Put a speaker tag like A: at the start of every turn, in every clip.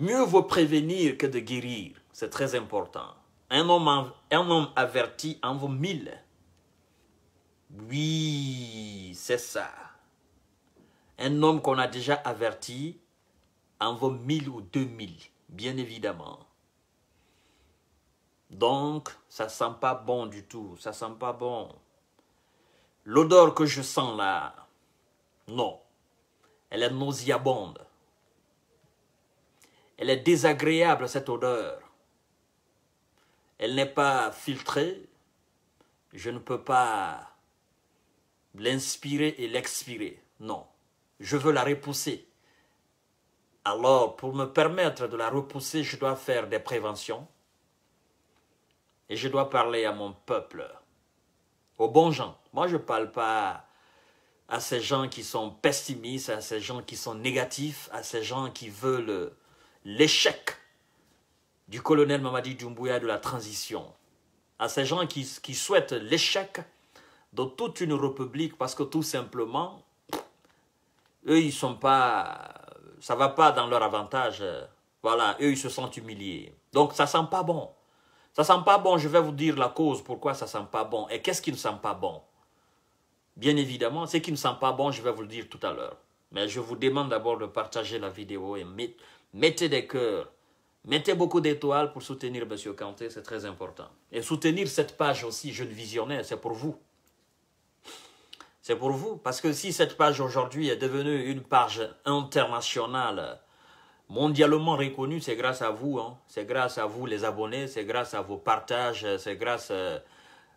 A: mieux vaut prévenir que de guérir. C'est très important. Un homme, un homme averti en vaut mille. Oui, c'est ça. Un homme qu'on a déjà averti en vaut mille ou deux mille, bien évidemment. Donc, ça sent pas bon du tout. Ça sent pas bon. L'odeur que je sens là, non. Elle est nauséabonde. Elle est désagréable, cette odeur. Elle n'est pas filtrée. Je ne peux pas l'inspirer et l'expirer. Non, je veux la repousser. Alors, pour me permettre de la repousser, je dois faire des préventions. Et je dois parler à mon peuple, aux bons gens. Moi, je ne parle pas à ces gens qui sont pessimistes, à ces gens qui sont négatifs, à ces gens qui veulent l'échec du colonel Mamadi Doumbouya de la transition, à ces gens qui, souhaitent l'échec de toute une république parce que tout simplement, eux, ils sont pas... Ça va pas dans leur avantage. Voilà, eux, ils se sentent humiliés. Donc, ça ne sent pas bon. Ça ne sent pas bon, je vais vous dire la cause, pourquoi ça ne sent pas bon. Et qu'est-ce qui ne sent pas bon Bien évidemment, ce qui ne sent pas bon, je vais vous le dire tout à l'heure. Mais je vous demande d'abord de partager la vidéo et mettez des cœurs, mettez beaucoup d'étoiles pour soutenir M. Kanté, c'est très important. Et soutenir cette page aussi, Jeune Visionnaire, c'est pour vous. C'est pour vous, parce que si cette page aujourd'hui est devenue une page internationale, mondialement reconnue, c'est grâce à vous, hein. c'est grâce à vous les abonnés, c'est grâce à vos partages, c'est grâce euh,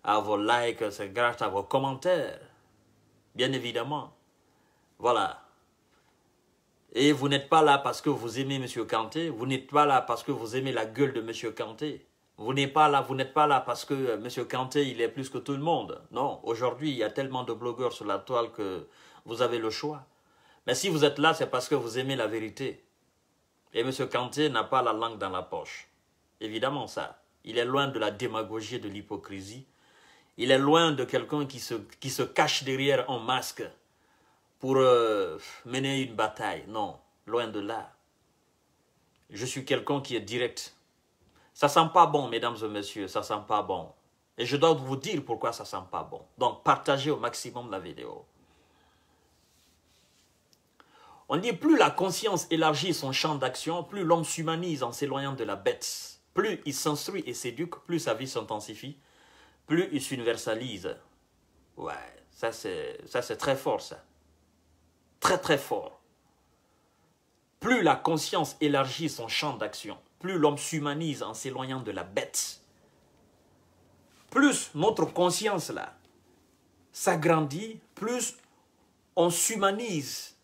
A: à vos likes, c'est grâce à vos commentaires, bien évidemment. Voilà, et vous n'êtes pas là parce que vous aimez M. Kanté, vous n'êtes pas là parce que vous aimez la gueule de M. Kanté. Vous n'êtes pas là, vous n'êtes pas là parce que euh, M. Kanté, il est plus que tout le monde. Non, aujourd'hui, il y a tellement de blogueurs sur la toile que vous avez le choix. Mais si vous êtes là, c'est parce que vous aimez la vérité. Et M. Kanté n'a pas la langue dans la poche. Évidemment ça. Il est loin de la démagogie et de l'hypocrisie. Il est loin de quelqu'un qui se, qui se cache derrière un masque pour euh, mener une bataille. Non, loin de là. Je suis quelqu'un qui est direct. Ça sent pas bon, mesdames et messieurs, ça sent pas bon. Et je dois vous dire pourquoi ça sent pas bon. Donc, partagez au maximum la vidéo. On dit plus la conscience élargit son champ d'action, plus l'homme s'humanise en s'éloignant de la bête. Plus il s'instruit et s'éduque, plus sa vie s'intensifie, plus il s'universalise. Ouais, ça c'est très fort ça très très fort. Plus la conscience élargit son champ d'action, plus l'homme s'humanise en s'éloignant de la bête, plus notre conscience là s'agrandit, plus on s'humanise,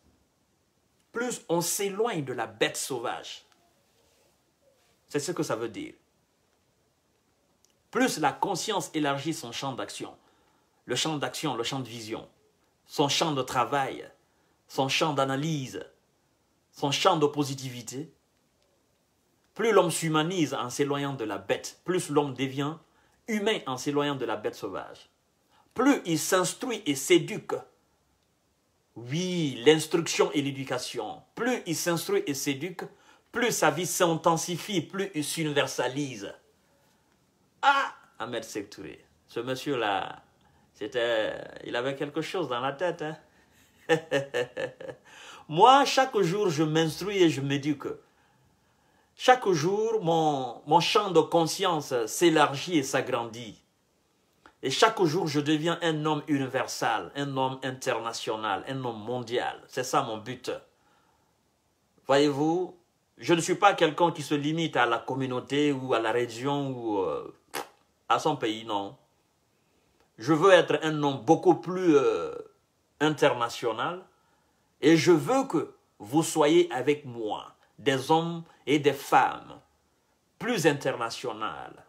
A: plus on s'éloigne de la bête sauvage. C'est ce que ça veut dire. Plus la conscience élargit son champ d'action, le champ d'action, le champ de vision, son champ de travail, son champ d'analyse, son champ de positivité, plus l'homme s'humanise en s'éloignant de la bête, plus l'homme devient humain en s'éloignant de la bête sauvage. Plus il s'instruit et s'éduque. Oui, l'instruction et l'éducation. Plus il s'instruit et s'éduque, plus sa vie s'intensifie, plus il s'universalise. Ah, Ahmed Sektoué, ce monsieur-là, c'était, il avait quelque chose dans la tête. Hein? Moi, chaque jour, je m'instruis et je m'éduque. chaque jour, mon, mon champ de conscience s'élargit et s'agrandit. Et chaque jour, je deviens un homme universel, un homme international, un homme mondial. C'est ça mon but. Voyez-vous, je ne suis pas quelqu'un qui se limite à la communauté ou à la région ou euh, à son pays, non. Je veux être un homme beaucoup plus euh, international et je veux que vous soyez avec moi des hommes et des femmes plus internationales,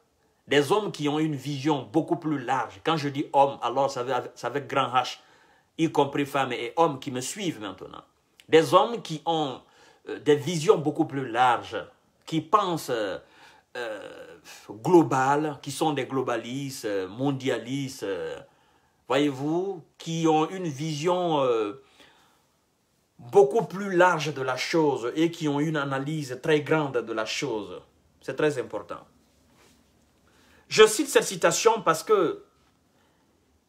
A: des hommes qui ont une vision beaucoup plus large. Quand je dis homme, alors ça veut, grand H, y compris femmes et hommes qui me suivent maintenant. Des hommes qui ont euh, des visions beaucoup plus larges, qui pensent euh, euh global, qui sont des globalistes, euh, mondialistes, voyez-vous, qui ont une vision euh, beaucoup plus large de la chose et qui ont une analyse très grande de la chose. C'est très important. Je cite cette citation parce que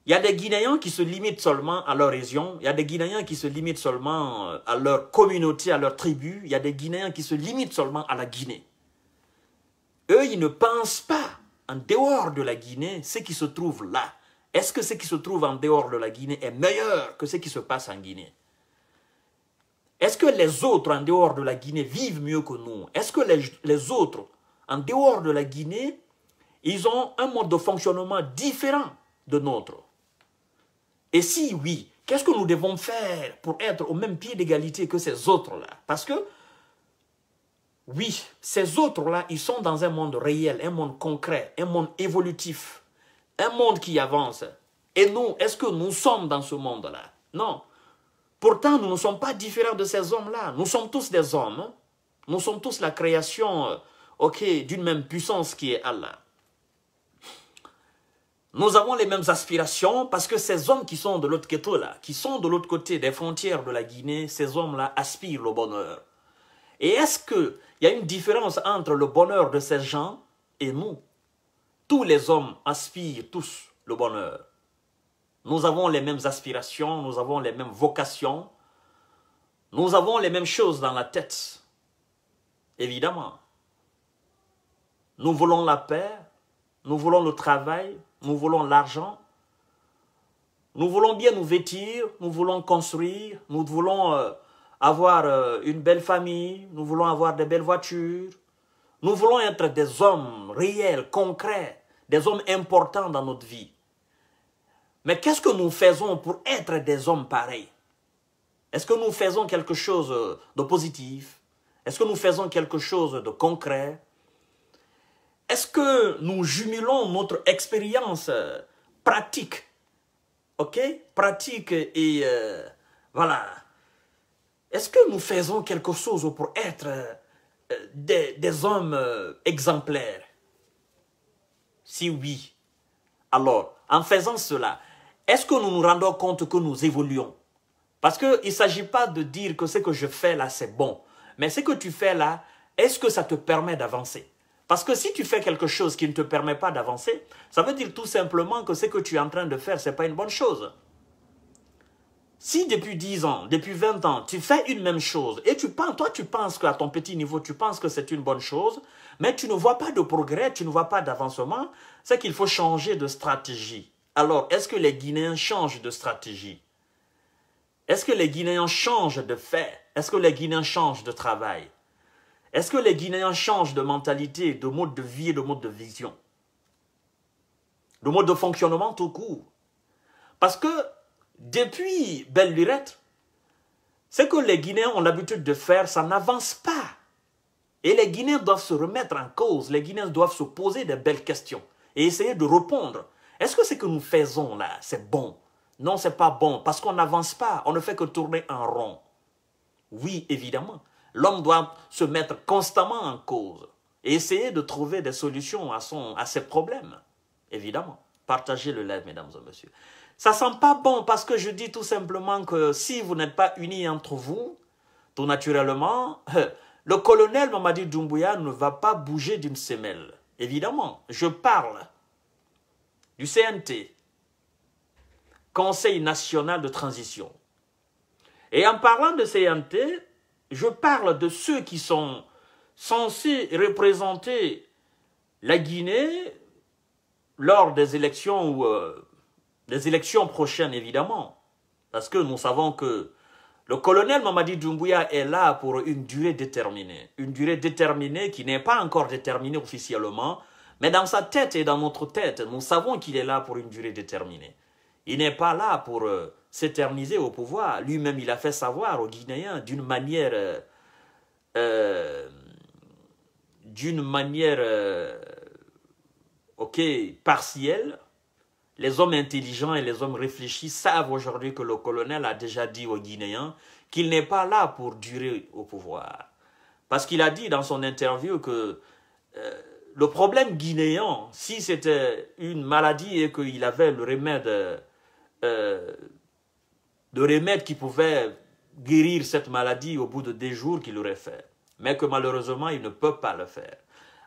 A: il y a des Guinéens qui se limitent seulement à leur région, il y a des Guinéens qui se limitent seulement euh, à leur communauté, à leur tribu, il y a des Guinéens qui se limitent seulement à la Guinée. Eux, ils ne pensent pas en dehors de la Guinée ce qui se trouve là. Est-ce que ce qui se trouve en dehors de la Guinée est meilleur que ce qui se passe en Guinée Est-ce que les autres en dehors de la Guinée vivent mieux que nous Est-ce que les, autres en dehors de la Guinée, ils ont un mode de fonctionnement différent de notre Et si oui, qu'est-ce que nous devons faire pour être au même pied d'égalité que ces autres-là Parce que oui, ces autres-là, ils sont dans un monde réel, un monde concret, un monde évolutif un monde qui avance. Et nous, est-ce que nous sommes dans ce monde-là Non. Pourtant, nous ne sommes pas différents de ces hommes-là. Nous sommes tous des hommes. Nous sommes tous la création euh, ok, d'une même puissance qui est Allah. Nous avons les mêmes aspirations parce que ces hommes qui sont de l'autre côté là, qui sont de l'autre côté des frontières de la Guinée, ces hommes-là aspirent au bonheur. Et est-ce qu'il y a une différence entre le bonheur de ces gens et nous tous les hommes aspirent tous le bonheur. Nous avons les mêmes aspirations, nous avons les mêmes vocations, nous avons les mêmes choses dans la tête. Évidemment. Nous voulons la paix, nous voulons le travail, nous voulons l'argent, nous voulons bien nous vêtir, nous voulons construire, nous voulons euh, avoir euh, une belle famille, nous voulons avoir de belles voitures, nous voulons être des hommes réels, concrets des hommes importants dans notre vie. Mais qu'est-ce que nous faisons pour être des hommes pareils Est-ce que nous faisons quelque chose de positif Est-ce que nous faisons quelque chose de concret Est-ce que nous jumelons notre expérience euh, pratique Ok Pratique et... Euh, voilà. Est-ce que nous faisons quelque chose pour être euh, des hommes exemplaires si oui, alors en faisant cela, est-ce que nous nous rendons compte que nous évoluons Parce qu'il ne s'agit pas de dire que ce que je fais là, c'est bon. Mais ce que tu fais là, est-ce que ça te permet d'avancer Parce que si tu fais quelque chose qui ne te permet pas d'avancer, ça veut dire tout simplement que ce que tu es en train de faire, ce n'est pas une bonne chose. Si depuis 10 ans, depuis 20 ans, tu fais une même chose et tu penses, toi tu penses qu'à ton petit niveau, tu penses que c'est une bonne chose, mais tu ne vois pas de progrès, tu ne vois pas d'avancement, c'est qu'il faut changer de stratégie. Alors, est-ce que les Guinéens changent de stratégie Est-ce que les Guinéens changent de fait Est-ce que les Guinéens changent de travail Est-ce que les Guinéens changent de mentalité, de mode de vie et de mode de vision De mode de fonctionnement tout court Parce que depuis belle lurette, ce que les Guinéens ont l'habitude de faire, ça n'avance pas. Et les Guinéens doivent se remettre en cause, les Guinéens doivent se poser des belles questions et essayer de répondre. Est-ce que ce que nous faisons là, c'est bon Non, c'est pas bon, parce qu'on n'avance pas, on ne fait que tourner en rond. Oui, évidemment, l'homme doit se mettre constamment en cause et essayer de trouver des solutions à, son, à ses problèmes, évidemment. Partagez le live, mesdames et messieurs. Ça sent pas bon parce que je dis tout simplement que si vous n'êtes pas unis entre vous, tout naturellement, le colonel Mamadi Doumbouya ne va pas bouger d'une semelle. Évidemment, je parle du CNT, Conseil national de transition. Et en parlant de CNT, je parle de ceux qui sont censés représenter la Guinée lors des élections ou euh, les élections prochaines, évidemment. Parce que nous savons que le colonel Mamadi Doumbouya est là pour une durée déterminée. Une durée déterminée qui n'est pas encore déterminée officiellement, mais dans sa tête et dans notre tête, nous savons qu'il est là pour une durée déterminée. Il n'est pas là pour euh, s'éterniser au pouvoir. Lui-même, il a fait savoir aux Guinéens d'une manière... Euh, euh, d'une manière... ok, partielle, les hommes intelligents et les hommes réfléchis savent aujourd'hui que le colonel a déjà dit aux Guinéens qu'il n'est pas là pour durer au pouvoir. Parce qu'il a dit dans son interview que euh, le problème guinéen, si c'était une maladie et qu'il avait le remède, euh, le remède qui pouvait guérir cette maladie au bout de des jours qu'il aurait fait, mais que malheureusement, il ne peut pas le faire.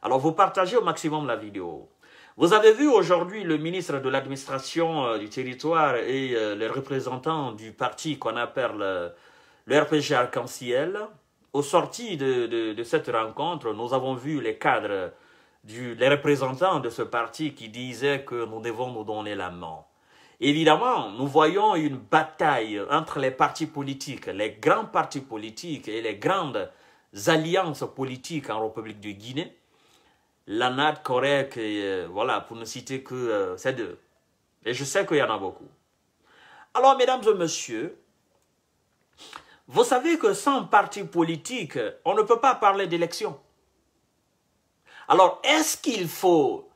A: Alors, vous partagez au maximum la vidéo. Vous avez vu aujourd'hui le ministre de l'administration euh, du territoire et euh, les représentants du parti qu'on appelle euh, le RPG Arc-en-Ciel. Au sorti de, cette rencontre, nous avons vu les cadres, du, les représentants de ce parti qui disaient que nous devons nous donner la main. Évidemment, nous voyons une bataille entre les partis politiques, les grands partis politiques et les grandes alliances politiques en République de Guinée Lanat, Korek, et, euh, voilà, pour ne citer que euh, ces deux. Et je sais qu'il y en a beaucoup. Alors, mesdames et messieurs, vous savez que sans parti politique, on ne peut pas parler d'élection. Alors, est-ce qu'il faut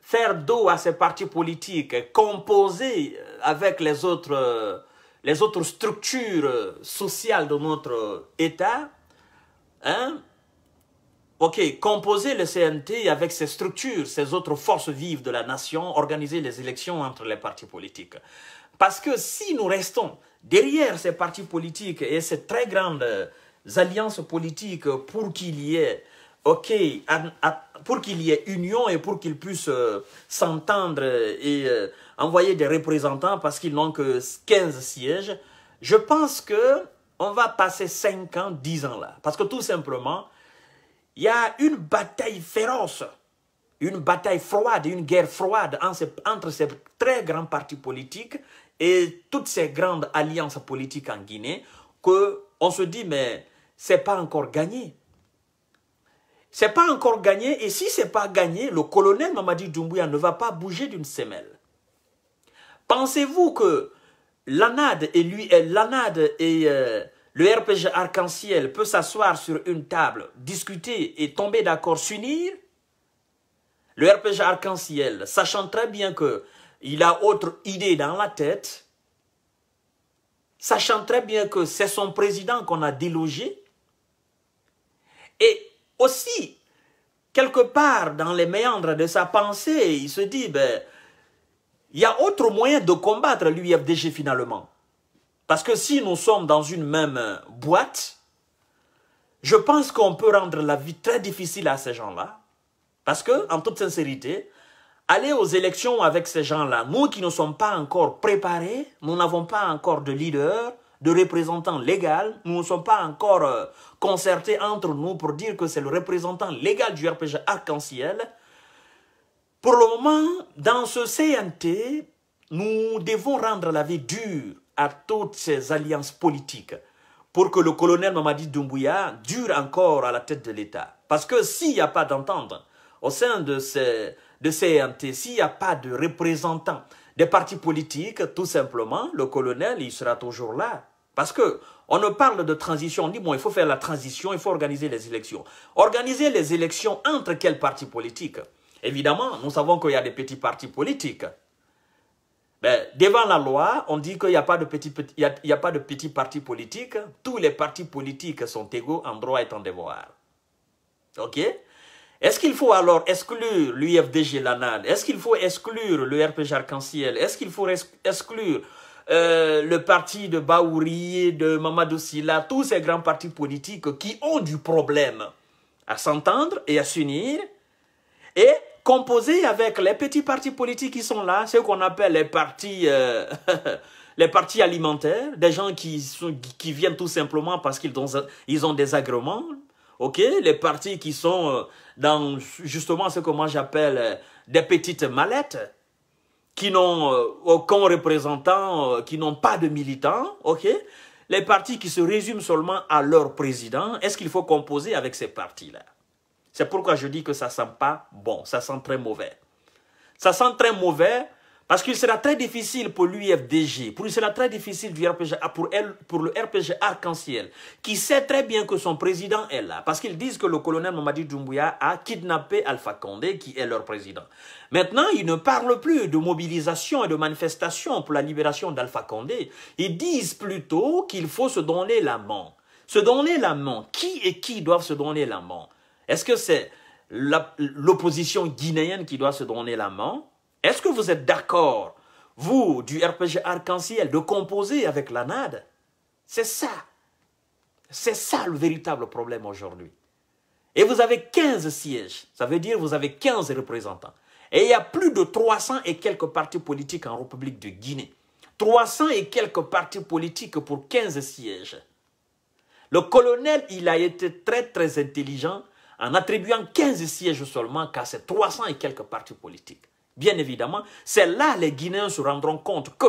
A: faire dos à ces partis politiques, composer euh, avec les autres, les autres structures sociales de notre État hein? OK, composer le CNT avec ses structures, ses autres forces vives de la nation, organiser les élections entre les partis politiques. Parce que si nous restons derrière ces partis politiques et ces très grandes euh, alliances politiques pour qu'il y ait OK, pour qu'il y ait union et pour qu'ils puissent euh, s'entendre et euh, envoyer des représentants parce qu'ils n'ont que 15 sièges, je pense que on va passer 5 ans, 10 ans là. Parce que tout simplement, il y a une bataille féroce, une bataille froide, une guerre froide entre ces très grands partis politiques et toutes ces grandes alliances politiques en Guinée qu'on se dit mais ce n'est pas encore gagné. Ce n'est pas encore gagné et si ce n'est pas gagné, le colonel Mamadi Doumbouya ne va pas bouger d'une semelle. Pensez-vous que l'ANAD et lui euh, et euh, le RPG arc-en-ciel peut s'asseoir sur une table, discuter et tomber d'accord, s'unir. Le RPG arc-en-ciel, sachant très bien qu'il a autre idée dans la tête, sachant très bien que c'est son président qu'on a délogé, et aussi, quelque part dans les méandres de sa pensée, il se dit, ben, il y a autre moyen de combattre l'UFDG finalement. Parce que si nous sommes dans une même boîte, je pense qu'on peut rendre la vie très difficile à ces gens-là. Parce que, en toute sincérité, aller aux élections avec ces gens-là, nous qui ne sommes pas encore préparés, nous n'avons pas encore de leader, de représentant légal, nous ne sommes pas encore euh, concertés entre nous pour dire que c'est le représentant légal du RPG Arc-en-Ciel. Pour le moment, dans ce CNT, nous devons rendre la vie dure à toutes ces alliances politiques pour que le colonel Mamadi Doumbouya dure encore à la tête de l'État. Parce que s'il n'y a pas d'entente au sein de ces, de ces s'il n'y a pas de représentants des partis politiques, tout simplement, le colonel, il sera toujours là. Parce que on ne parle de transition, on dit bon, il faut faire la transition, il faut organiser les élections. Organiser les élections entre quels partis politiques Évidemment, nous savons qu'il y a des petits partis politiques ben, devant la loi, on dit qu'il n'y a, pas de petit, petit, il a, pas de petits partis politiques. Tous les partis politiques sont égaux en droit et en devoir. OK Est-ce qu'il faut alors exclure l'UFDG Lanal Est-ce qu'il faut exclure le RPG Arc-en-Ciel Est-ce qu'il faut exclure euh, le parti de Baouri, de Mamadou Silla, tous ces grands partis politiques qui ont du problème à s'entendre et à s'unir et composer avec les petits partis politiques qui sont là, ce qu'on appelle les partis, euh, les partis alimentaires, des gens qui, viennent tout simplement parce qu'ils ont, des agréments, ok Les partis qui sont euh, dans justement ce que moi j'appelle euh, des petites mallettes, qui n'ont aucun représentant, qui n'ont pas de militants, ok Les partis qui se résument seulement à leur président, est-ce qu'il faut composer avec ces partis-là c'est pourquoi je dis que ça sent pas bon, ça sent très mauvais. Ça sent très mauvais parce qu'il sera très difficile pour l'UFDG, pour très difficile pour, pour le RPG Arc-en-Ciel, qui sait très bien que son président est là, parce qu'ils disent que le colonel Mamadi Doumbouya a kidnappé Alpha Condé, qui est leur président. Maintenant, ils ne parlent plus de mobilisation et de manifestation pour la libération d'Alpha Condé. Ils disent plutôt qu'il faut se donner la main. Se donner la main. Qui et qui doivent se donner la main est-ce que c'est l'opposition guinéenne qui doit se donner la main Est-ce que vous êtes d'accord, vous, du RPG Arc-en-Ciel, de composer avec l'ANAD C'est ça. C'est ça le véritable problème aujourd'hui. Et vous avez 15 sièges. Ça veut dire que vous avez 15 représentants. Et il y a plus de 300 et quelques partis politiques en République de Guinée. 300 et quelques partis politiques pour 15 sièges. Le colonel, il a été très, très intelligent en attribuant 15 sièges seulement qu'à ces 300 et quelques partis politiques. Bien évidemment, c'est là les Guinéens se rendront compte que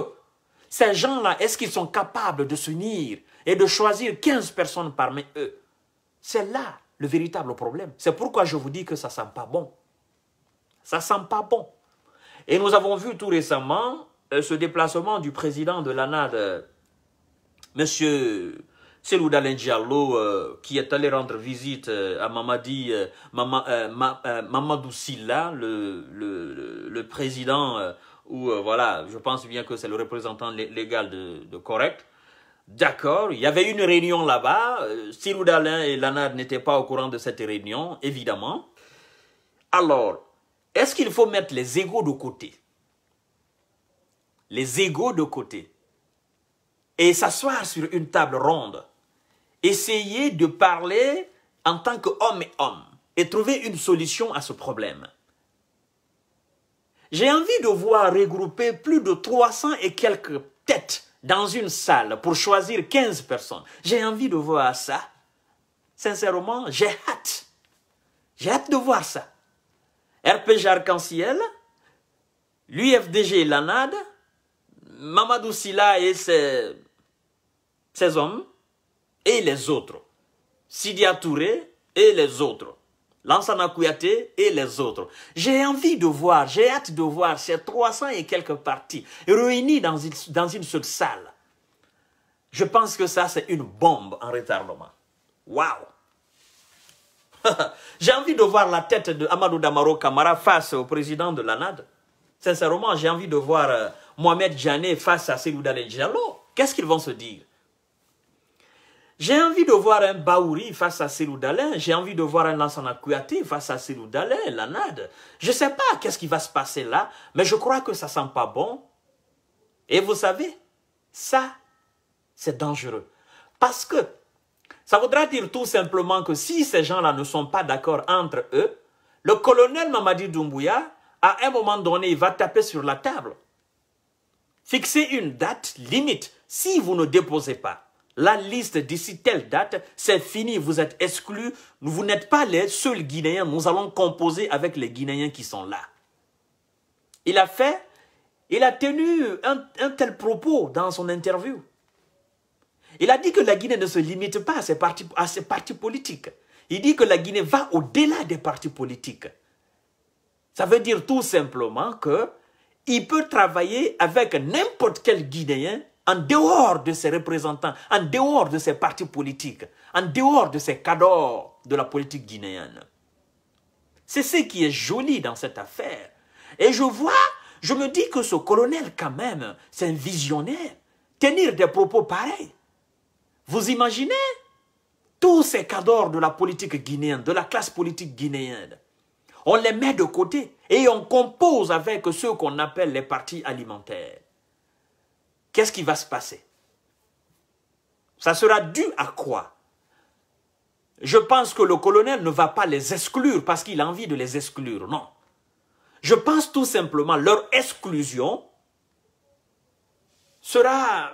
A: ces gens-là, est-ce qu'ils sont capables de s'unir et de choisir 15 personnes parmi eux C'est là le véritable problème. C'est pourquoi je vous dis que ça ne sent pas bon. Ça ne sent pas bon. Et nous avons vu tout récemment euh, ce déplacement du président de l'ANAD, euh, Monsieur. M. C'est Dalin Diallo euh, qui est allé rendre visite euh, à Mamadi, euh, Mamadou Silla, le, président, ou voilà, je pense bien que c'est le représentant légal de, Correct. D'accord, il y avait une réunion là-bas. Cyril Dalin et Lanard n'étaient pas au courant de cette réunion, évidemment. Alors, est-ce qu'il faut mettre les égaux de côté Les égaux de côté. Et s'asseoir sur une table ronde Essayez de parler en tant qu'homme et homme et trouver une solution à ce problème. J'ai envie de voir regrouper plus de 300 et quelques têtes dans une salle pour choisir 15 personnes. J'ai envie de voir ça. Sincèrement, j'ai hâte. J'ai hâte de voir ça. RPG Arc-en-Ciel, l'UFDG Lanade, Mamadou Silla et ses, ses hommes, et les autres. Sidia Touré et les autres. Lansana Kouyaté et les autres. J'ai envie de voir, j'ai hâte de voir ces 300 et quelques partis réunis dans une, seule salle. Je pense que ça, c'est une bombe en retardement. Waouh J'ai envie de voir la tête de Amadou Damaro Kamara face au président de l'ANAD. Sincèrement, j'ai envie de voir euh, Mohamed Jané face à Seloudane Diallo. Qu'est-ce qu'ils vont se dire j'ai envie de voir un Baouri face à Célou J'ai envie de voir un Lansana Kouyaté face à Célou la Je ne sais pas qu'est-ce qui va se passer là, mais je crois que ça sent pas bon. Et vous savez, ça, c'est dangereux. Parce que ça voudra dire tout simplement que si ces gens-là ne sont pas d'accord entre eux, le colonel Mamadi Doumbouya, à un moment donné, il va taper sur la table. Fixez une date limite si vous ne déposez pas la liste d'ici telle date, c'est fini, vous êtes exclus, vous n'êtes pas les seuls Guinéens, nous allons composer avec les Guinéens qui sont là. Il a fait, il a tenu un, tel propos dans son interview. Il a dit que la Guinée ne se limite pas à ses partis, à partis politiques. Il dit que la Guinée va au-delà des partis politiques. Ça veut dire tout simplement que il peut travailler avec n'importe quel Guinéen en dehors de ses représentants, en dehors de ses partis politiques, en dehors de ses cadors de la politique guinéenne. C'est ce qui est joli dans cette affaire. Et je vois, je me dis que ce colonel quand même, c'est un visionnaire. Tenir des propos pareils. Vous imaginez tous ces cadors de la politique guinéenne, de la classe politique guinéenne. On les met de côté et on compose avec ceux qu'on appelle les partis alimentaires qu'est-ce qui va se passer Ça sera dû à quoi Je pense que le colonel ne va pas les exclure parce qu'il a envie de les exclure, non. Je pense tout simplement leur exclusion sera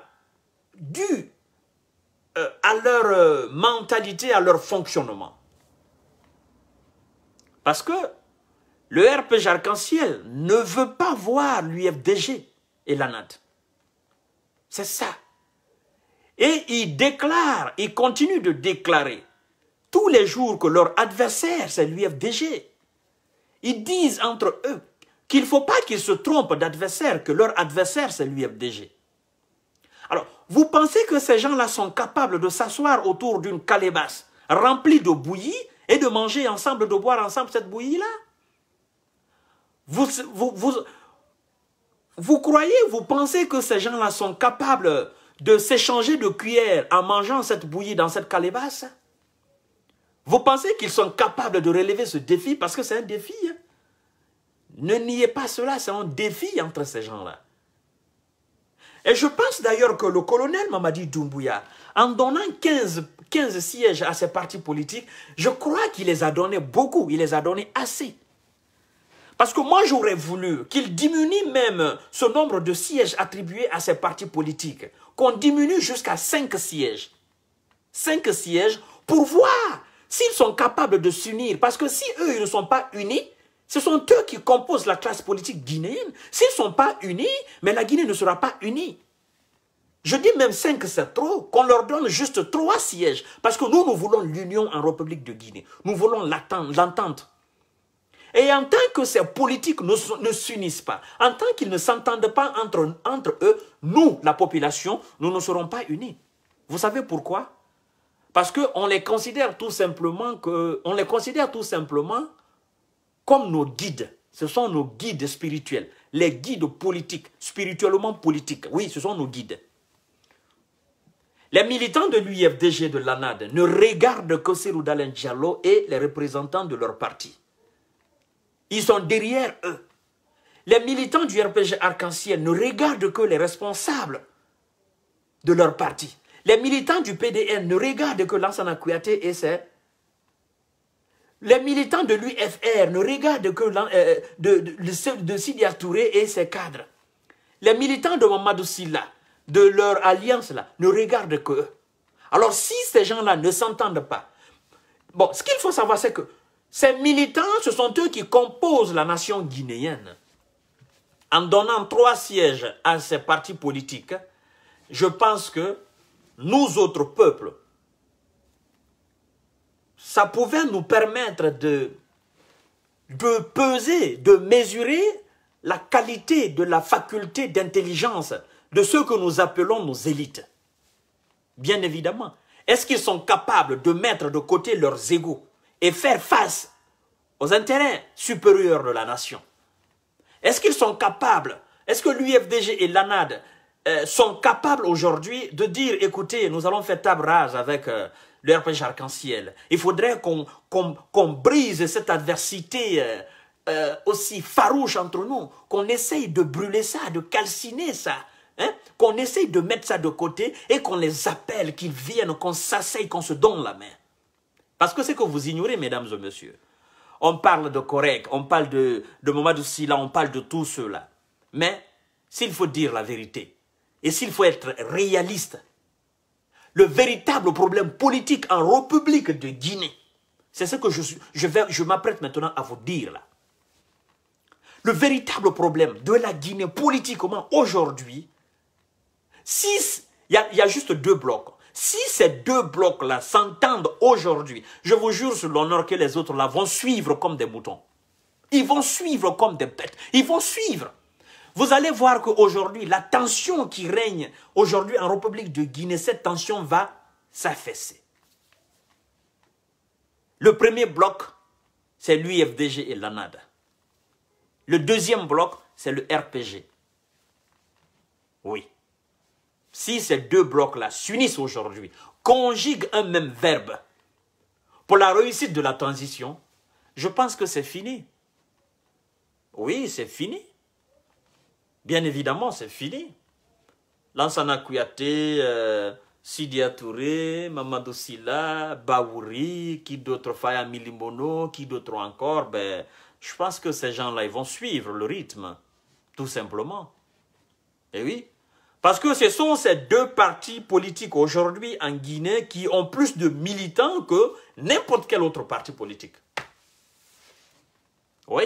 A: due euh, à leur euh, mentalité, à leur fonctionnement. Parce que le RPG Arc-en-Ciel ne veut pas voir l'UFDG et la NAT. C'est ça. Et ils déclarent, ils continuent de déclarer tous les jours que leur adversaire, c'est l'UFDG. Ils disent entre eux qu'il ne faut pas qu'ils se trompent d'adversaire, que leur adversaire, c'est l'UFDG. Alors, vous pensez que ces gens-là sont capables de s'asseoir autour d'une calebasse remplie de bouillie et de manger ensemble, de boire ensemble cette bouillie-là vous, vous, vous, vous croyez, vous pensez que ces gens-là sont capables de s'échanger de cuillère en mangeant cette bouillie dans cette calebasse Vous pensez qu'ils sont capables de relever ce défi parce que c'est un défi hein? Ne niez pas cela, c'est un défi entre ces gens-là. Et je pense d'ailleurs que le colonel Mamadi Doumbouya, en donnant quinze 15 sièges à ses partis politiques, je crois qu'il les a donnés beaucoup, il les a donnés assez. Parce que moi, j'aurais voulu qu'il diminuent même ce nombre de sièges attribués à ces partis politiques, qu'on diminue jusqu'à 5 sièges. 5 sièges pour voir s'ils sont capables de s'unir. Parce que si eux, ils ne sont pas unis, ce sont eux qui composent la classe politique guinéenne. S'ils ne sont pas unis, mais la Guinée ne sera pas unie. Je dis même 5, c'est trop, qu'on leur donne juste 3 sièges. Parce que nous, nous voulons l'union en République de Guinée. Nous voulons l'entente. Et en tant que ces politiques ne, s'unissent pas, en tant qu'ils ne s'entendent pas entre, eux, nous, la population, nous ne serons pas unis. Vous savez pourquoi Parce qu'on les considère tout simplement que, on les considère tout simplement comme nos guides. Ce sont nos guides spirituels, les guides politiques, spirituellement politiques. Oui, ce sont nos guides. Les militants de l'UFDG de l'ANAD ne regardent que Cyril Dalen et les représentants de leur parti. Ils sont derrière eux. Les militants du RPG Arc-en-Ciel ne regardent que les responsables de leur parti. Les militants du PDN ne regardent que Lansana Kouyaté et ses... Les militants de l'UFR ne regardent que euh, de, de, Sidi de Touré et ses cadres. Les militants de Mamadou Silla, de leur alliance là, ne regardent que eux. Alors si ces gens-là ne s'entendent pas, bon, ce qu'il faut savoir c'est que ces militants, ce sont eux qui composent la nation guinéenne. En donnant trois sièges à ces partis politiques, je pense que nous autres peuples, ça pouvait nous permettre de, de peser, de mesurer la qualité de la faculté d'intelligence de ceux que nous appelons nos élites. Bien évidemment. Est-ce qu'ils sont capables de mettre de côté leurs égaux et faire face aux intérêts supérieurs de la nation Est-ce qu'ils sont capables Est-ce que l'UFDG et l'ANAD euh, sont capables aujourd'hui de dire, écoutez, nous allons faire table rase avec euh, le RPG arc-en-ciel. Il faudrait qu'on brise cette adversité euh, aussi farouche entre nous, qu'on essaye de brûler ça, de calciner ça. Hein? qu'on essaye de mettre ça de côté et qu'on les appelle, qu'ils viennent, qu'on s'asseye, qu'on se donne la main. Parce que c'est que vous ignorez, mesdames et messieurs, on parle de Correct, on parle de, de Mamadou on parle de tout cela. Mais s'il faut dire la vérité, et s'il faut être réaliste, le véritable problème politique en République de Guinée, c'est ce que je, je, m'apprête maintenant à vous dire là. Le véritable problème de la Guinée politiquement aujourd'hui, il y a juste deux blocs. Si ces deux blocs-là s'entendent aujourd'hui, je vous jure sur l'honneur que les autres-là vont suivre comme des moutons. Ils vont suivre comme des bêtes. Ils vont suivre. Vous allez voir qu'aujourd'hui, la tension qui règne aujourd'hui en République de Guinée, cette tension va s'affaisser. Le premier bloc, c'est l'UFDG et l'ANAD. Le deuxième bloc, c'est le RPG. Oui si ces deux blocs-là s'unissent aujourd'hui, conjuguent un même verbe pour la réussite de la transition, je pense que c'est fini. Oui, c'est fini. Bien évidemment, c'est fini. Lansana Kouyaté, euh, Mamadou Silla, Baouri, qui d'autres, Faya Milimono, qui d'autre encore, ben, je pense que ces gens-là, ils vont suivre le rythme, tout simplement. Et eh oui, parce que ce sont ces deux partis politiques aujourd'hui en Guinée qui ont plus de militants que n'importe quel autre parti politique. Oui.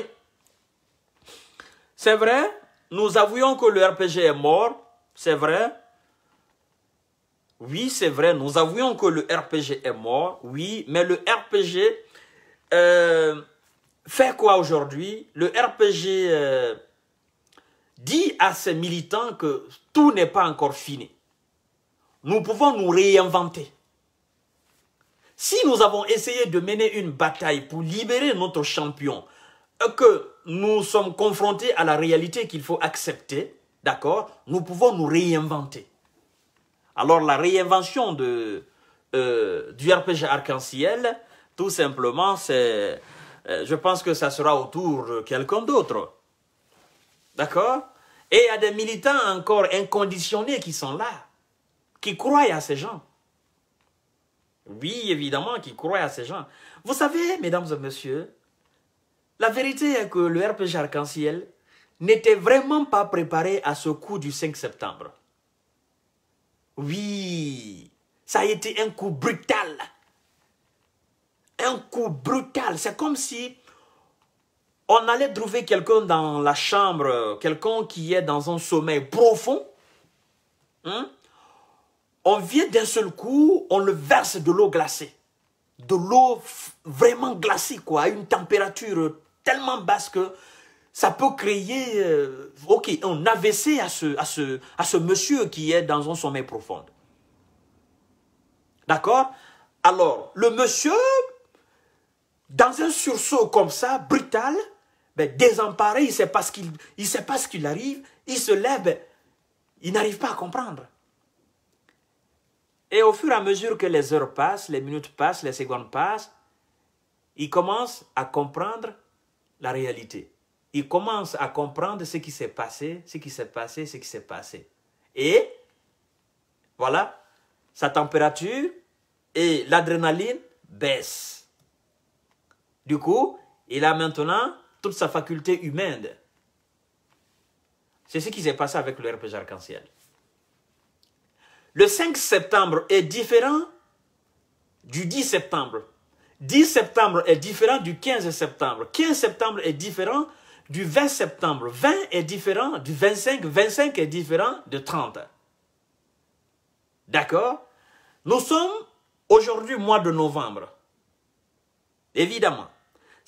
A: C'est vrai, nous avouons que le RPG est mort, c'est vrai. Oui, c'est vrai, nous avouons que le RPG est mort, oui, mais le RPG euh, fait quoi aujourd'hui Le RPG euh, dit à ses militants que tout n'est pas encore fini. Nous pouvons nous réinventer. Si nous avons essayé de mener une bataille pour libérer notre champion, euh, que nous sommes confrontés à la réalité qu'il faut accepter, d'accord, nous pouvons nous réinventer. Alors la réinvention de, euh, du RPG arc-en-ciel, tout simplement, c'est, euh, je pense que ça sera autour de quelqu'un d'autre. D'accord et il y a des militants encore inconditionnés qui sont là, qui croient à ces gens. Oui, évidemment, qui croient à ces gens. Vous savez, mesdames et messieurs, la vérité est que le RPG Arc-en-Ciel n'était vraiment pas préparé à ce coup du 5 septembre. Oui, ça a été un coup brutal. Un coup brutal. C'est comme si on allait trouver quelqu'un dans la chambre, quelqu'un qui est dans un sommeil profond. Hein? On vient d'un seul coup, on le verse de l'eau glacée. De l'eau vraiment glacée, quoi, à une température tellement basse que ça peut créer euh, ok, on AVC à à, à ce monsieur qui est dans un sommeil profond. D'accord Alors, le monsieur, dans un sursaut comme ça, brutal, ben, désemparé, il ne sait pas ce qu'il arrive, il se lève, il n'arrive pas à comprendre. Et au fur et à mesure que les heures passent, les minutes passent, les secondes passent, il commence à comprendre la réalité. Il commence à comprendre ce qui s'est passé, ce qui s'est passé, ce qui s'est passé. Et voilà, sa température et l'adrénaline baissent. Du coup, il a maintenant toute sa faculté humaine. C'est ce qui s'est passé avec le RPG Arc-en-Ciel. Le 5 septembre est différent du 10 septembre. 10 septembre est différent du 15 septembre. 15 septembre est différent du 20 septembre. 20 est différent du 25. 25 est différent de 30. D'accord Nous sommes aujourd'hui mois de novembre. Évidemment.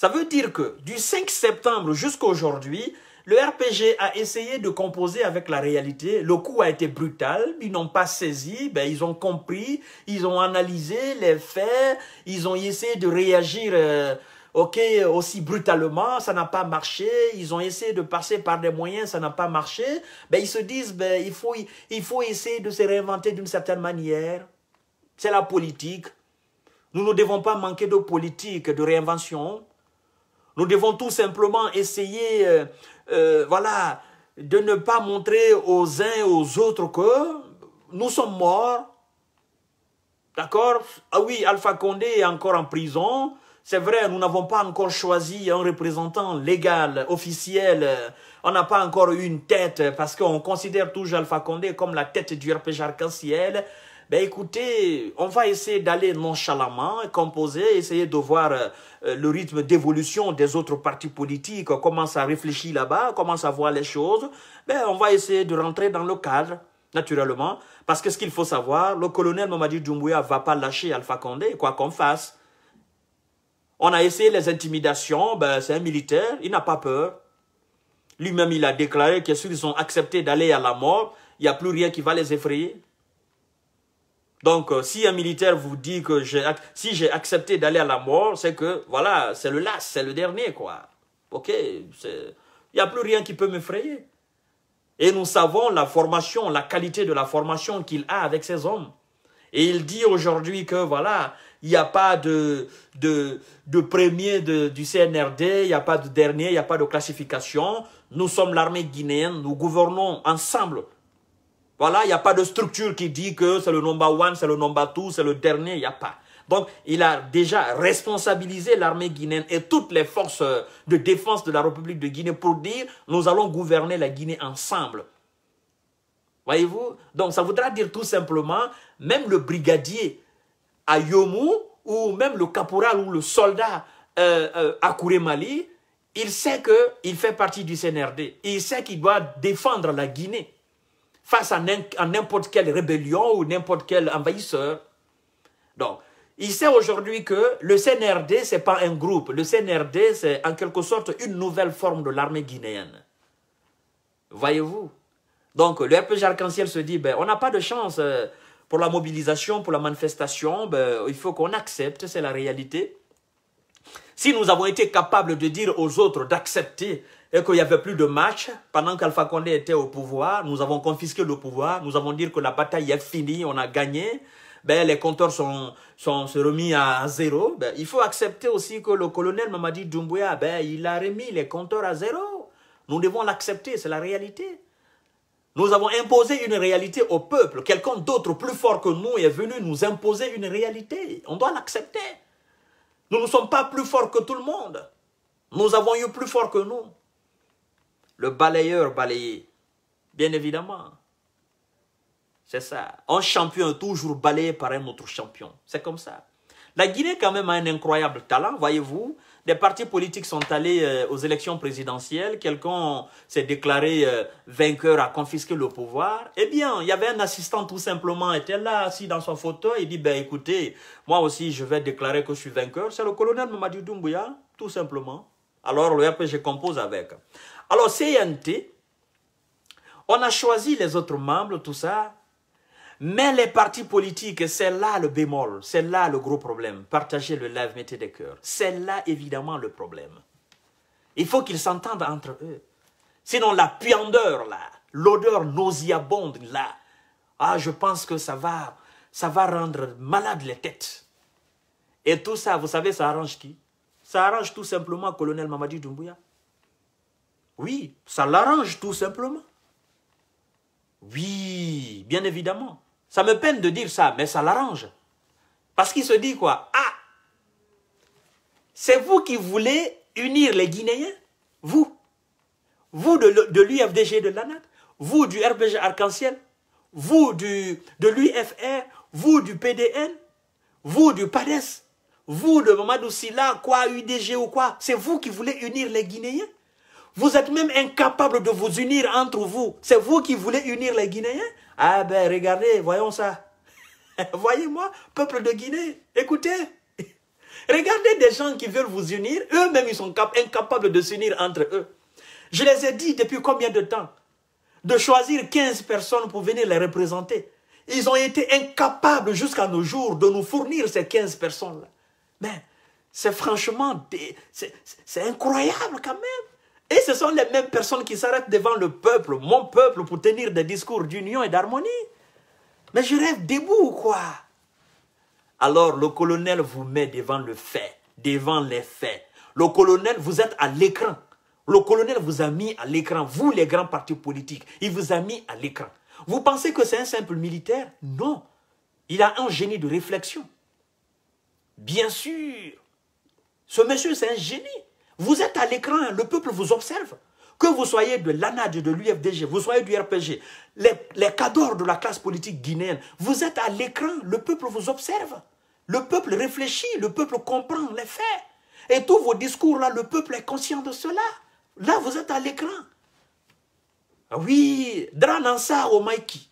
A: Ça veut dire que du 5 septembre jusqu'à aujourd'hui, le RPG a essayé de composer avec la réalité. Le coup a été brutal. Ils n'ont pas saisi. Ben, ils ont compris. Ils ont analysé les faits. Ils ont essayé de réagir euh, ok aussi brutalement. Ça n'a pas marché. Ils ont essayé de passer par des moyens. Ça n'a pas marché. Ben, ils se disent ben, il, faut, il faut essayer de se réinventer d'une certaine manière. C'est la politique. Nous ne devons pas manquer de politique, de réinvention. Nous devons tout simplement essayer, euh, euh, voilà, de ne pas montrer aux uns et aux autres que nous sommes morts. D'accord Ah oui, Alpha Condé est encore en prison. C'est vrai, nous n'avons pas encore choisi un représentant légal, officiel. On n'a pas encore une tête parce qu'on considère toujours Alpha Condé comme la tête du RPG arc-en-ciel. Ben, écoutez, on va essayer d'aller nonchalamment, composer, essayer de voir euh, euh, le rythme d'évolution des autres partis politiques, comment ça réfléchit là-bas, comment ça voit les choses. Ben, on va essayer de rentrer dans le cadre, naturellement, parce que ce qu'il faut savoir, le colonel Mamadi Doumbouya va pas lâcher Alpha Condé, quoi qu'on fasse. On a essayé les intimidations, ben, c'est un militaire, il n'a pas peur. Lui-même, il a déclaré que s'ils ont accepté d'aller à la mort, il n'y a plus rien qui va les effrayer. Donc, euh, si un militaire vous dit que si j'ai accepté d'aller à la mort, c'est que, voilà, c'est le last, c'est le dernier, quoi. OK Il n'y a plus rien qui peut m'effrayer. Et nous savons la formation, la qualité de la formation qu'il a avec ses hommes. Et il dit aujourd'hui que, voilà, il n'y a pas de, premier du CNRD, il n'y a pas de dernier, il n'y a pas de classification. Nous sommes l'armée guinéenne, nous gouvernons ensemble voilà, il n'y a pas de structure qui dit que c'est le number one, c'est le number two, c'est le dernier, il n'y a pas. Donc, il a déjà responsabilisé l'armée guinéenne et toutes les forces euh, de défense de la République de Guinée pour dire « nous allons gouverner la Guinée ensemble ». Voyez-vous Donc, ça voudra dire tout simplement, même le brigadier à Yomou ou même le caporal ou le soldat euh, euh, à Kouré-Mali, il sait qu'il fait partie du CNRD. Il sait qu'il doit défendre la Guinée face à n'importe quelle rébellion ou n'importe quel envahisseur. Donc, il sait aujourd'hui que le CNRD, ce n'est pas un groupe. Le CNRD, c'est en quelque sorte une nouvelle forme de l'armée guinéenne. Voyez-vous Donc, le RPG Arc-en-Ciel se dit, ben, on n'a pas de chance euh, pour la mobilisation, pour la manifestation. Ben, il faut qu'on accepte, c'est la réalité. Si nous avons été capables de dire aux autres d'accepter et qu'il n'y avait plus de matchs pendant qu'Alpha Condé était au pouvoir, nous avons confisqué le pouvoir, nous avons dit que la bataille est finie, on a gagné, ben, les compteurs sont, sont, remis à zéro. Ben, il faut accepter aussi que le colonel Mamadi Doumbouya, ben, il a remis les compteurs à zéro. Nous devons l'accepter, c'est la réalité. Nous avons imposé une réalité au peuple. Quelqu'un d'autre plus fort que nous est venu nous imposer une réalité. On doit l'accepter. Nous ne sommes pas plus forts que tout le monde. Nous avons eu plus fort que nous. Le balayeur balayé. Bien évidemment. C'est ça. Un champion est toujours balayé par un autre champion. C'est comme ça. La Guinée, quand même, a un incroyable talent, voyez-vous. Des partis politiques sont allés euh, aux élections présidentielles. Quelqu'un s'est déclaré euh, vainqueur, a confisqué le pouvoir. Eh bien, il y avait un assistant tout simplement, était là, assis dans son fauteuil. Il dit, ben écoutez, moi aussi, je vais déclarer que je suis vainqueur. C'est le colonel Mamadou Doumbouya, tout simplement. Alors, le RPG compose avec. Alors, CNT, on a choisi les autres membres, tout ça. Mais les partis politiques, c'est là le bémol, c'est là le gros problème. Partagez le live, mettez des cœurs. C'est là évidemment le problème. Il faut qu'ils s'entendent entre eux. Sinon la puandeur là, l'odeur nauséabonde là, ah je pense que ça va, ça va rendre malade les têtes. Et tout ça, vous savez, ça arrange qui Ça arrange tout simplement colonel Mamadou Doumbouya. Oui, ça l'arrange tout simplement. Oui, bien évidemment. Ça me peine de dire ça, mais ça l'arrange. Parce qu'il se dit quoi Ah, c'est vous qui voulez unir les Guinéens Vous Vous de l'UFDG de l'ANAC Vous du RPG Arc-en-Ciel Vous du, de l'UFR Vous du PDN Vous du PADES Vous de Mamadou Silla, quoi, UDG ou quoi C'est vous qui voulez unir les Guinéens vous êtes même incapable de vous unir entre vous. C'est vous qui voulez unir les Guinéens. Ah ben, regardez, voyons ça. Voyez-moi, peuple de Guinée, écoutez. Regardez des gens qui veulent vous unir. Eux-mêmes, ils sont incapables de s'unir entre eux. Je les ai dit depuis combien de temps De choisir 15 personnes pour venir les représenter. Ils ont été incapables jusqu'à nos jours de nous fournir ces 15 personnes-là. Mais c'est franchement, c'est incroyable quand même. Et ce sont les mêmes personnes qui s'arrêtent devant le peuple, mon peuple, pour tenir des discours d'union et d'harmonie. Mais je rêve debout ou quoi Alors le colonel vous met devant le fait, devant les faits. Le colonel, vous êtes à l'écran. Le colonel vous a mis à l'écran, vous les grands partis politiques, il vous a mis à l'écran. Vous pensez que c'est un simple militaire Non. Il a un génie de réflexion. Bien sûr. Ce monsieur, c'est un génie. Vous êtes à l'écran, hein. le peuple vous observe. Que vous soyez de l'ANAD, de l'UFDG, vous soyez du RPG, les, les cadors de la classe politique guinéenne, vous êtes à l'écran, le peuple vous observe. Le peuple réfléchit, le peuple comprend les faits. Et tous vos discours, là, le peuple est conscient de cela. Là, vous êtes à l'écran. Ah oui, Dranansa Omaiki.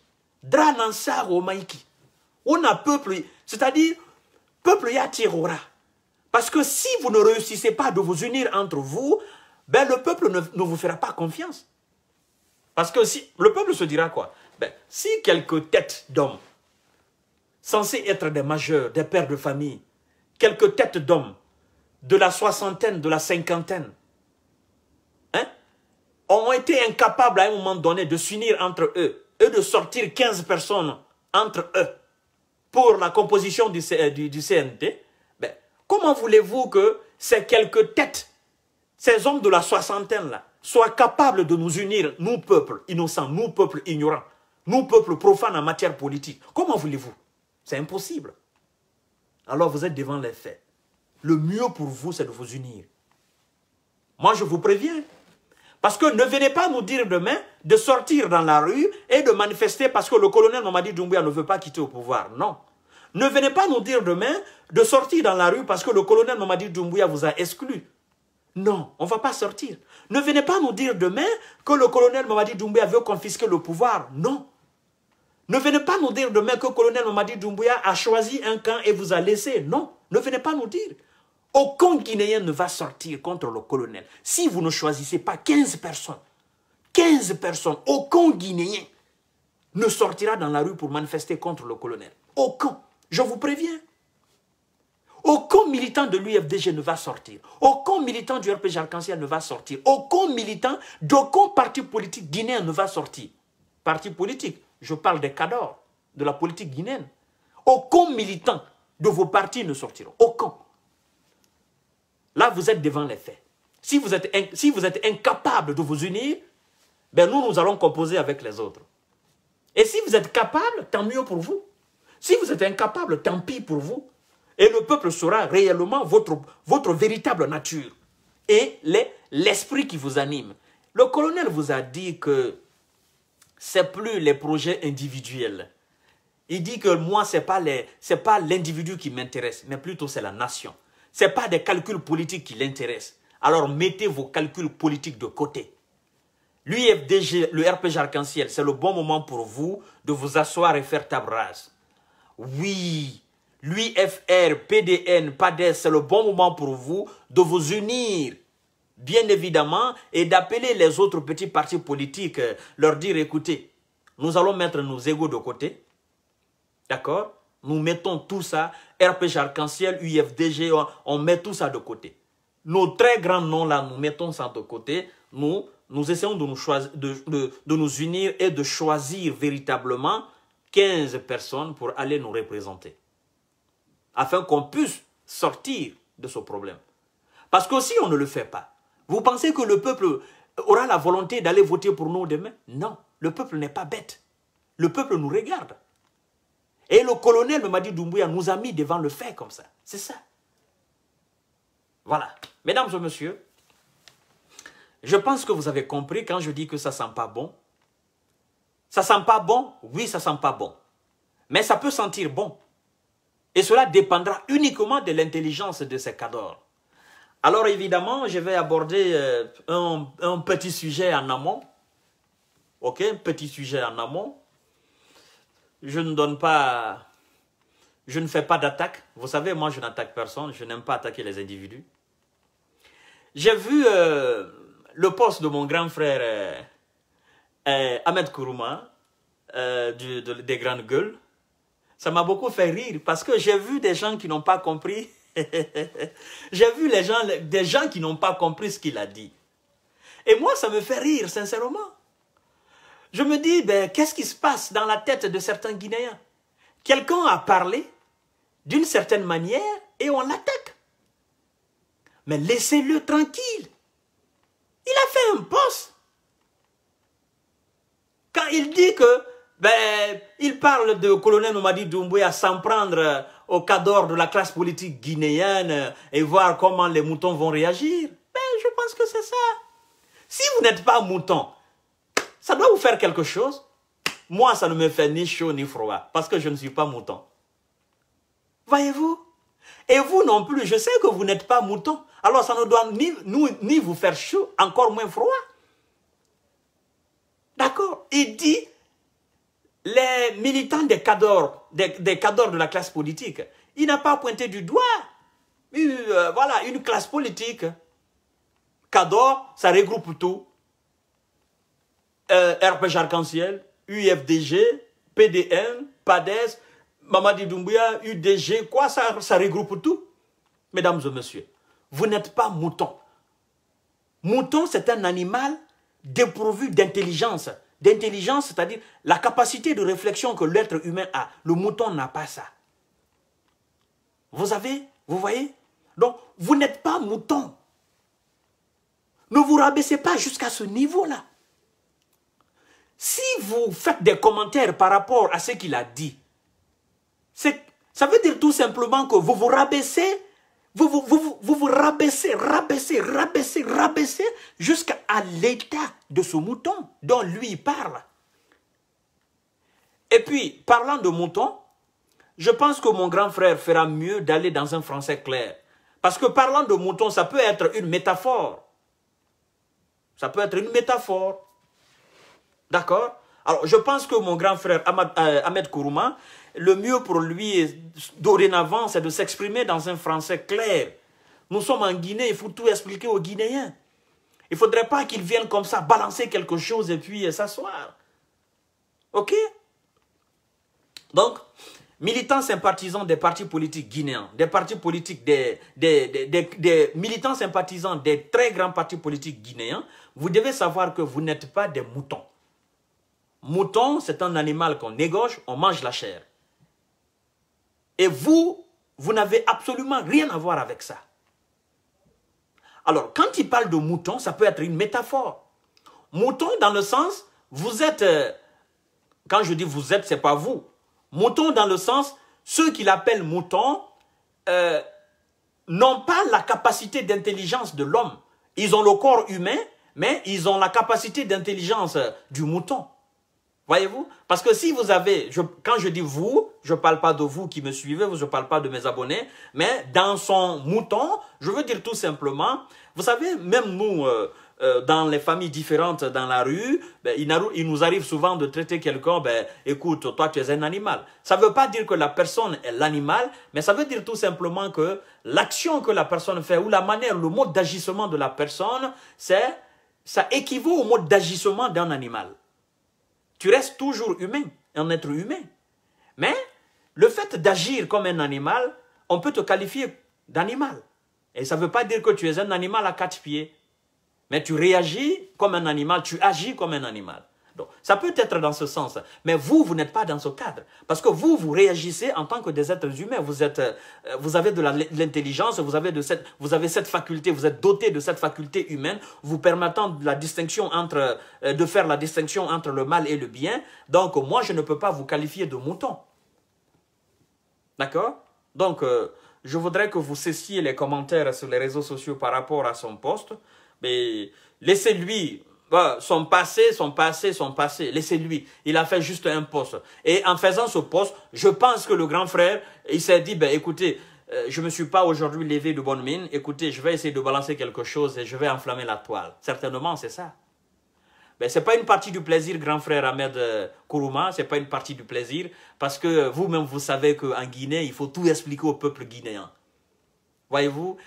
A: au maïki. On a peuple, c'est-à-dire, peuple Yatirora. Parce que si vous ne réussissez pas de vous unir entre vous, ben le peuple ne, vous fera pas confiance. Parce que si le peuple se dira quoi ben, Si quelques têtes d'hommes, censés être des majeurs, des pères de famille, quelques têtes d'hommes de la soixantaine, de la cinquantaine, hein, ont été incapables à un moment donné de s'unir entre eux, et de sortir 15 personnes entre eux pour la composition du CNT, euh, Comment voulez-vous que ces quelques têtes, ces hommes de la soixantaine-là, soient capables de nous unir, nous peuples innocents, nous peuples ignorants, nous peuples profanes en matière politique Comment voulez-vous C'est impossible. Alors vous êtes devant les faits. Le mieux pour vous, c'est de vous unir. Moi, je vous préviens. Parce que ne venez pas nous dire demain de sortir dans la rue et de manifester parce que le colonel Mamadi Doumbouya ne veut pas quitter au pouvoir. Non. Ne venez pas nous dire demain de sortir dans la rue parce que le colonel Mamadi Doumbouya vous a exclu. Non, on ne va pas sortir. Ne venez pas nous dire demain que le colonel Mamadi Doumbouya veut confisquer le pouvoir. Non. Ne venez pas nous dire demain que le colonel Mamadi Doumbouya a choisi un camp et vous a laissé. Non, ne venez pas nous dire. Aucun Guinéen ne va sortir contre le colonel. Si vous ne choisissez pas 15 personnes, 15 personnes, aucun Guinéen ne sortira dans la rue pour manifester contre le colonel. Aucun. Je vous préviens. Aucun militant de l'UFDG ne va sortir. Aucun militant du RPG arc en ne va sortir. Aucun militant d'aucun parti politique guinéen ne va sortir. Parti politique, je parle des cadors, de la politique guinéenne. Aucun militant de vos partis ne sortira. Aucun. Là, vous êtes devant les faits. Si vous êtes, incapables si vous êtes incapable de vous unir, ben nous, nous allons composer avec les autres. Et si vous êtes capable, tant mieux pour vous. Si vous êtes incapable, tant pis pour vous. Et le peuple saura réellement votre, votre véritable nature et l'esprit qui vous anime. Le colonel vous a dit que ce c'est plus les projets individuels. Il dit que moi, ce n'est pas l'individu qui m'intéresse, mais plutôt c'est la nation. Ce n'est pas des calculs politiques qui l'intéressent. Alors mettez vos calculs politiques de côté. L'UFDG, le RPG Arc-en-Ciel, c'est le bon moment pour vous de vous asseoir et faire table rase. Oui, l'UFR, PDN, PADES, c'est le bon moment pour vous de vous unir bien évidemment, et d'appeler les autres petits partis politiques, euh, leur dire, écoutez, nous allons mettre nos égaux de côté, d'accord Nous mettons tout ça, RPG Arc-en-Ciel, UFDG, on, met tout ça de côté. Nos très grands noms là, nous mettons ça de côté, nous, nous essayons de nous, choisir, de nous unir et de choisir véritablement 15 personnes pour aller nous représenter, afin qu'on puisse sortir de ce problème. Parce que si on ne le fait pas, vous pensez que le peuple aura la volonté d'aller voter pour nous demain Non, le peuple n'est pas bête. Le peuple nous regarde. Et le colonel dit Doumbouya nous a mis devant le fait comme ça. C'est ça. Voilà. Mesdames et messieurs, je pense que vous avez compris quand je dis que ça sent pas bon, ça sent pas bon Oui, ça sent pas bon. Mais ça peut sentir bon. Et cela dépendra uniquement de l'intelligence de ces cadors. Alors évidemment, je vais aborder euh, un, petit sujet en amont. Ok, un petit sujet en amont. Je ne donne pas... Je ne fais pas d'attaque. Vous savez, moi, je n'attaque personne. Je n'aime pas attaquer les individus. J'ai vu euh, le poste de mon grand frère euh, euh, Ahmed Kourouma, euh, des Grandes Gueules, ça m'a beaucoup fait rire parce que j'ai vu des gens qui n'ont pas compris. j'ai vu les gens, des gens qui n'ont pas compris ce qu'il a dit. Et moi, ça me fait rire, sincèrement. Je me dis, ben, qu'est-ce qui se passe dans la tête de certains Guinéens Quelqu'un a parlé d'une certaine manière et on l'attaque. Mais laissez-le tranquille. Il a fait un poste quand il dit que, ben, il parle de colonel Nomadi Doumbouya s'en prendre euh, au cadre de la classe politique guinéenne euh, et voir comment les moutons vont réagir. Ben, je pense que c'est ça. Si vous n'êtes pas mouton, ça doit vous faire quelque chose. Moi, ça ne me fait ni chaud ni froid, parce que je ne suis pas mouton. Voyez-vous Et vous non plus, je sais que vous n'êtes pas mouton. Alors ça ne doit ni, nous, ni vous faire chaud, encore moins froid. D'accord Il dit les militants des cadors, des, de la classe politique. Il n'a pas pointé du doigt. Euh, voilà, une classe politique. Cadors, ça regroupe tout. Euh, RPG Arc-en-Ciel, UFDG, PDN, PADES, Mamadi Doumbouya, UDG, quoi, ça, ça regroupe tout. Mesdames et messieurs, vous n'êtes pas mouton. Mouton, c'est un animal dépourvu d'intelligence. D'intelligence, c'est-à-dire la capacité de réflexion que l'être humain a. Le mouton n'a pas ça. Vous avez, vous voyez Donc, vous n'êtes pas mouton. Ne vous rabaissez pas jusqu'à ce niveau-là. Si vous faites des commentaires par rapport à ce qu'il a dit, ça veut dire tout simplement que vous vous rabaissez vous vous, rabaissez, rabaissez, rabaissez, rabaissez jusqu'à l'état de ce mouton dont lui parle. Et puis, parlant de mouton, je pense que mon grand frère fera mieux d'aller dans un français clair. Parce que parlant de mouton, ça peut être une métaphore. Ça peut être une métaphore. D'accord alors, je pense que mon grand frère euh, Ahmed, Kourouma, le mieux pour lui, dorénavant, c'est de s'exprimer dans un français clair. Nous sommes en Guinée, il faut tout expliquer aux Guinéens. Il ne faudrait pas qu'ils viennent comme ça, balancer quelque chose et puis euh, s'asseoir. OK Donc, militants sympathisants des partis politiques guinéens, des partis politiques, des, militants sympathisants des très grands partis politiques guinéens, vous devez savoir que vous n'êtes pas des moutons. Mouton, c'est un animal qu'on négoge on mange la chair. Et vous, vous n'avez absolument rien à voir avec ça. Alors, quand il parle de mouton, ça peut être une métaphore. Mouton dans le sens, vous êtes, euh, quand je dis vous êtes, c'est pas vous. Mouton dans le sens, ceux qui l'appellent mouton euh, n'ont pas la capacité d'intelligence de l'homme. Ils ont le corps humain, mais ils ont la capacité d'intelligence euh, du mouton. Voyez-vous Parce que si vous avez, quand je dis vous, je ne parle pas de vous qui me suivez, je ne parle pas de mes abonnés, mais dans son mouton, je veux dire tout simplement, vous savez, même nous, euh, euh, dans les familles différentes dans la rue, ben, il, nous arrive souvent de traiter quelqu'un, ben, écoute, toi tu es un animal. Ça ne veut pas dire que la personne est l'animal, mais ça veut dire tout simplement que l'action que la personne fait ou la manière, le mode d'agissement de la personne, c'est ça équivaut au mode d'agissement d'un animal. Tu restes toujours humain, un être humain. Mais le fait d'agir comme un animal, on peut te qualifier d'animal. Et ça ne veut pas dire que tu es un animal à quatre pieds. Mais tu réagis comme un animal, tu agis comme un animal. Donc, ça peut être dans ce sens, mais vous, vous n'êtes pas dans ce cadre. Parce que vous, vous réagissez en tant que des êtres humains. Vous, êtes, euh, vous avez de l'intelligence, vous, avez cette, vous avez cette faculté, vous êtes doté de cette faculté humaine, vous permettant de, la distinction entre, euh, de faire la distinction entre le mal et le bien. Donc, moi, je ne peux pas vous qualifier de mouton. D'accord Donc, euh, je voudrais que vous cessiez les commentaires sur les réseaux sociaux par rapport à son poste. Mais laissez-lui son passé, son passé, son passé, laissez-lui. Il a fait juste un poste. Et en faisant ce poste, je pense que le grand frère, il s'est dit, ben écoutez, euh, je ne me suis pas aujourd'hui levé de bonne mine. Écoutez, je vais essayer de balancer quelque chose et je vais enflammer la toile. Certainement, c'est ça. mais ben, ce n'est pas une partie du plaisir, grand frère Ahmed euh, Kourouma, ce n'est pas une partie du plaisir, parce que vous-même, vous savez qu'en Guinée, il faut tout expliquer au peuple guinéen. Voyez-vous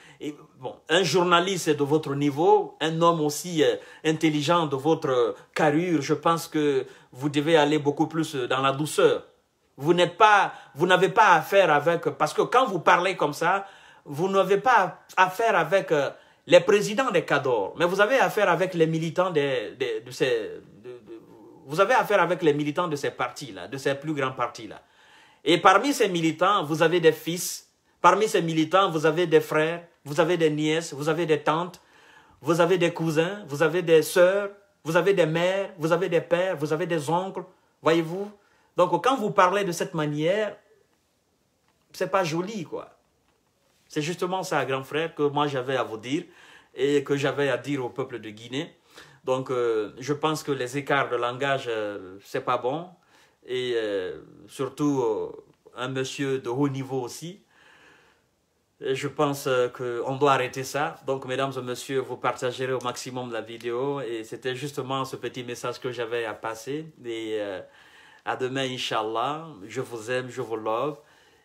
A: bon, Un journaliste de votre niveau, un homme aussi euh, intelligent de votre euh, carrure, je pense que vous devez aller beaucoup plus euh, dans la douceur. Vous n'êtes pas, vous n'avez pas affaire avec, parce que quand vous parlez comme ça, vous n'avez pas affaire avec les présidents des cadors, mais vous avez affaire avec les militants de ces, vous avez affaire avec les militants de ces partis-là, de ces plus grands partis-là. Et parmi ces militants, vous avez des fils Parmi ces militants, vous avez des frères, vous avez des nièces, vous avez des tantes, vous avez des cousins, vous avez des sœurs, vous avez des mères, vous avez des pères, vous avez des oncles, voyez-vous Donc quand vous parlez de cette manière, c'est pas joli, quoi. C'est justement ça, grand frère, que moi j'avais à vous dire et que j'avais à dire au peuple de Guinée. Donc euh, je pense que les écarts de langage, ce euh, c'est pas bon. Et euh, surtout, un monsieur de haut niveau aussi, je pense euh, qu'on doit arrêter ça. Donc, mesdames et messieurs, vous partagerez au maximum la vidéo. Et c'était justement ce petit message que j'avais à passer. Et euh, à demain, Inch'Allah. Je vous aime, je vous love.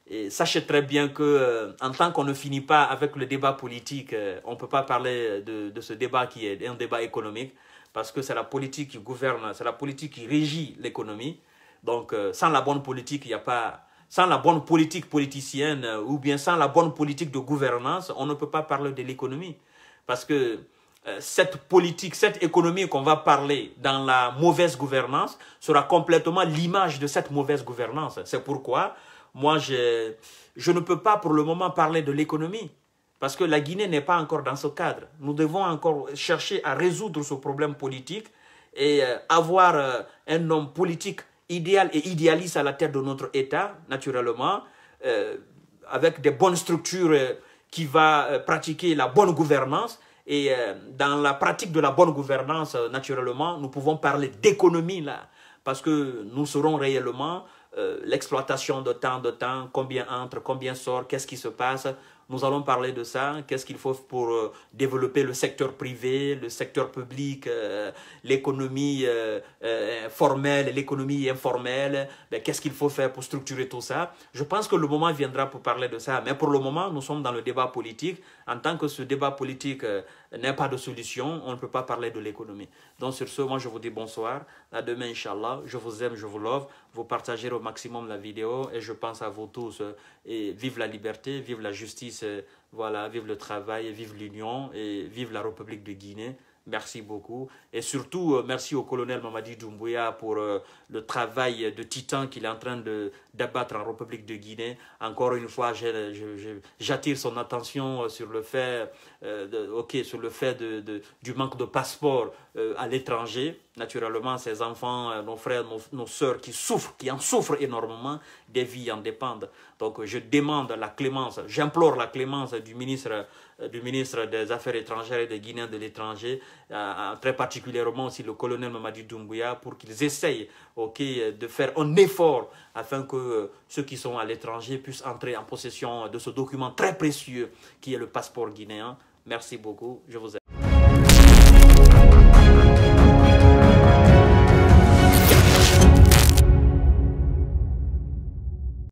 A: Et sachez très bien que, euh, en tant qu'on ne finit pas avec le débat politique, on ne peut pas parler de, ce débat qui est un débat économique, parce que c'est la politique qui gouverne, c'est la politique qui régit l'économie. Donc, sans la bonne politique, il n'y a pas sans la bonne politique politicienne euh, ou bien sans la bonne politique de gouvernance, on ne peut pas parler de l'économie. Parce que euh, cette politique, cette économie qu'on va parler dans la mauvaise gouvernance sera complètement l'image de cette mauvaise gouvernance. C'est pourquoi moi, je, je ne peux pas pour le moment parler de l'économie. Parce que la Guinée n'est pas encore dans ce cadre. Nous devons encore chercher à résoudre ce problème politique et euh, avoir un homme politique idéal et idéaliste à la tête de notre État, naturellement, euh, avec des bonnes structures euh, qui va euh, pratiquer la bonne gouvernance. Et dans la pratique de la bonne gouvernance, naturellement, nous pouvons parler d'économie là, parce que nous serons réellement l'exploitation de temps, de temps, combien entre, combien sort, qu'est-ce qui se passe. Nous allons parler de ça. Qu'est-ce qu'il faut pour euh, développer le secteur privé, le secteur public, euh, l'économie euh, formelle, l'économie informelle. Ben, Qu'est-ce qu'il faut faire pour structurer tout ça Je pense que le moment viendra pour parler de ça. Mais pour le moment, nous sommes dans le débat politique. En tant que ce débat politique n'est pas de solution, on ne peut pas parler de l'économie. Donc sur ce, moi je vous dis bonsoir. À demain, Inch'Allah. Je vous aime, je vous love. Vous partagez au maximum la vidéo et je pense à vous tous. Euh, et vive la liberté, vive la justice, euh, voilà, vive le travail, vive l'union et vive la République de Guinée. Merci beaucoup. Et surtout, euh, merci au colonel Mamadi Doumbouya pour euh, le travail de titan qu'il est en train d'abattre en République de Guinée. Encore une fois, j'attire son attention euh, sur le fait, sur le fait du manque de passeport à l'étranger. Naturellement, ses enfants, nos frères, nos, nos sœurs qui souffrent, qui en souffrent énormément, des vies en dépendent. Donc, je demande la clémence, j'implore la clémence du ministre euh, du ministre des Affaires étrangères et des Guinéens de l'étranger, euh, euh, très particulièrement aussi le colonel Mamadi Doumbouya, pour qu'ils essayent ok de faire un effort afin que ceux qui sont à l'étranger puissent entrer en possession de ce document très précieux qui est le passeport guinéen. Merci beaucoup. Je vous aime.